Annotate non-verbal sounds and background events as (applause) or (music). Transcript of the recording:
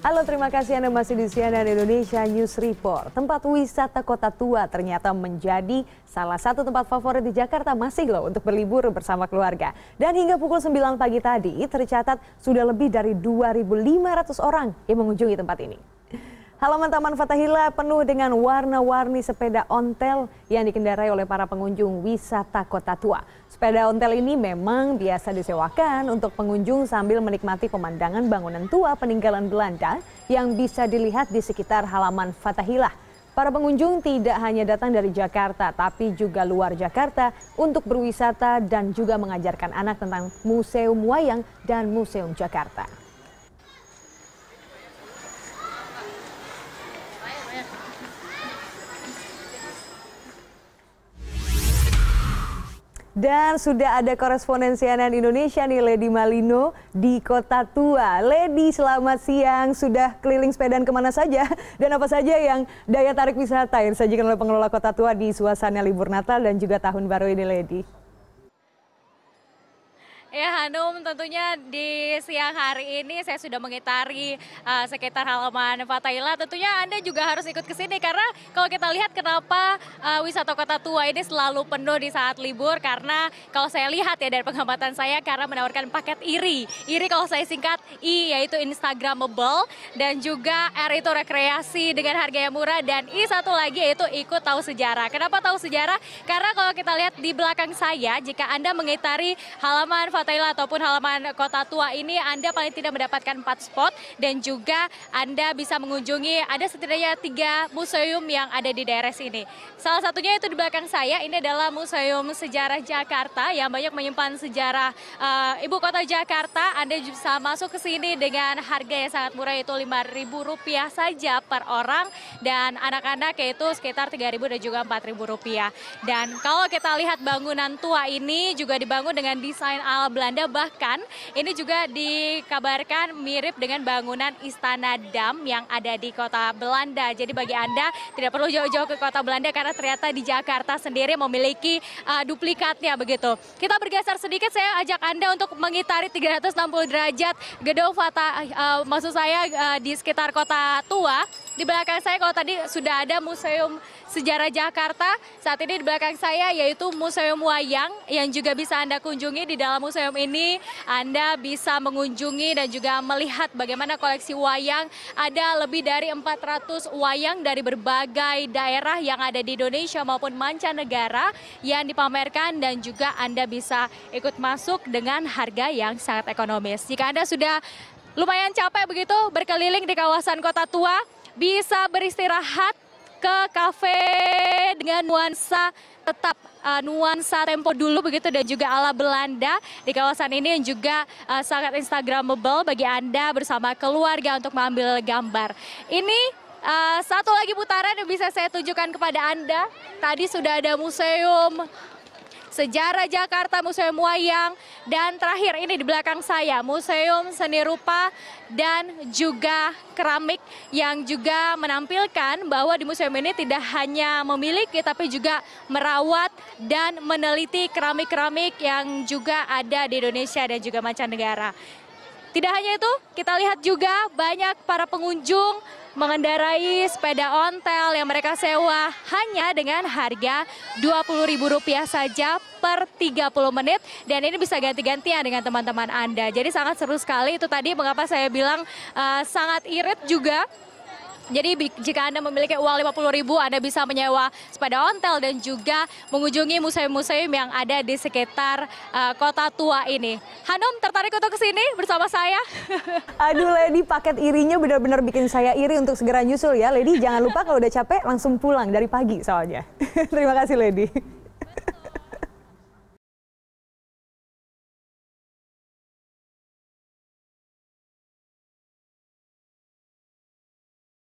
Halo, terima kasih Anda masih di CNN Indonesia News Report. Tempat wisata kota tua ternyata menjadi salah satu tempat favorit di Jakarta masih loh untuk berlibur bersama keluarga. Dan hingga pukul 9 pagi tadi tercatat sudah lebih dari 2.500 orang yang mengunjungi tempat ini. Halaman Taman Fatahila penuh dengan warna-warni sepeda ontel yang dikendarai oleh para pengunjung wisata kota tua. Sepeda ontel ini memang biasa disewakan untuk pengunjung sambil menikmati pemandangan bangunan tua peninggalan Belanda yang bisa dilihat di sekitar halaman Fatahila. Para pengunjung tidak hanya datang dari Jakarta, tapi juga luar Jakarta untuk berwisata dan juga mengajarkan anak tentang Museum Wayang dan Museum Jakarta. Dan sudah ada koresponden CNN Indonesia nih Lady Malino di Kota Tua. Lady, selamat siang. Sudah keliling sepedaan kemana saja? Dan apa saja yang daya tarik wisata yang disajikan oleh pengelola Kota Tua di suasana libur Natal dan juga tahun baru ini Lady? Ya Hanum, tentunya di siang hari ini saya sudah mengitari uh, sekitar halaman Fatahila. Tentunya Anda juga harus ikut ke sini karena kalau kita lihat kenapa uh, wisata kota tua ini selalu penuh di saat libur karena kalau saya lihat ya dari pengamatan saya karena menawarkan paket IRI. IRI kalau saya singkat I yaitu Instagramable dan juga R itu rekreasi dengan harga yang murah dan I satu lagi yaitu ikut tahu sejarah. Kenapa tahu sejarah? Karena kalau kita lihat di belakang saya jika Anda mengitari halaman Fatahila Fatayla ataupun halaman Kota Tua ini Anda paling tidak mendapatkan 4 spot dan juga Anda bisa mengunjungi ada setidaknya tiga museum yang ada di daerah sini. Salah satunya itu di belakang saya, ini adalah Museum Sejarah Jakarta yang banyak menyimpan sejarah uh, Ibu Kota Jakarta. Anda bisa masuk ke sini dengan harga yang sangat murah yaitu Rp5.000 saja per orang dan anak-anak yaitu sekitar Rp3.000 dan juga Rp4.000. Dan kalau kita lihat bangunan tua ini juga dibangun dengan desain ala Belanda bahkan ini juga dikabarkan mirip dengan bangunan Istana Dam yang ada di kota Belanda. Jadi bagi Anda tidak perlu jauh-jauh ke kota Belanda karena ternyata di Jakarta sendiri memiliki uh, duplikatnya begitu. Kita bergeser sedikit saya ajak Anda untuk mengitari 360 derajat gedung Fata uh, maksud saya uh, di sekitar kota tua. Di belakang saya kalau tadi sudah ada museum sejarah Jakarta. Saat ini di belakang saya yaitu Museum Wayang yang juga bisa Anda kunjungi. Di dalam museum ini Anda bisa mengunjungi dan juga melihat bagaimana koleksi wayang. Ada lebih dari 400 wayang dari berbagai daerah yang ada di Indonesia maupun mancanegara yang dipamerkan dan juga Anda bisa ikut masuk dengan harga yang sangat ekonomis. Jika Anda sudah lumayan capek begitu berkeliling di kawasan kota tua, bisa beristirahat ke kafe dengan nuansa tetap uh, nuansa tempo dulu begitu dan juga ala Belanda di kawasan ini yang juga uh, sangat instagramable bagi Anda bersama keluarga untuk mengambil gambar. Ini Uh, satu lagi putaran yang bisa saya tunjukkan kepada Anda. Tadi sudah ada museum Sejarah Jakarta Museum Wayang dan terakhir ini di belakang saya Museum Seni Rupa dan juga Keramik yang juga menampilkan bahwa di museum ini tidak hanya memiliki tapi juga merawat dan meneliti keramik-keramik yang juga ada di Indonesia dan juga mancanegara. Tidak hanya itu, kita lihat juga banyak para pengunjung mengendarai sepeda ontel yang mereka sewa hanya dengan harga Rp20.000 saja per 30 menit dan ini bisa ganti-gantian dengan teman-teman Anda. Jadi sangat seru sekali itu tadi mengapa saya bilang uh, sangat irit juga jadi jika Anda memiliki uang lima puluh ribu, Anda bisa menyewa sepeda ontel dan juga mengunjungi museum-museum yang ada di sekitar uh, kota tua ini. Hanum, tertarik untuk kesini bersama saya? (laughs) Aduh, Lady, paket irinya benar-benar bikin saya iri untuk segera nyusul ya. Lady, jangan lupa kalau udah capek langsung pulang dari pagi soalnya. (laughs) Terima kasih, Lady.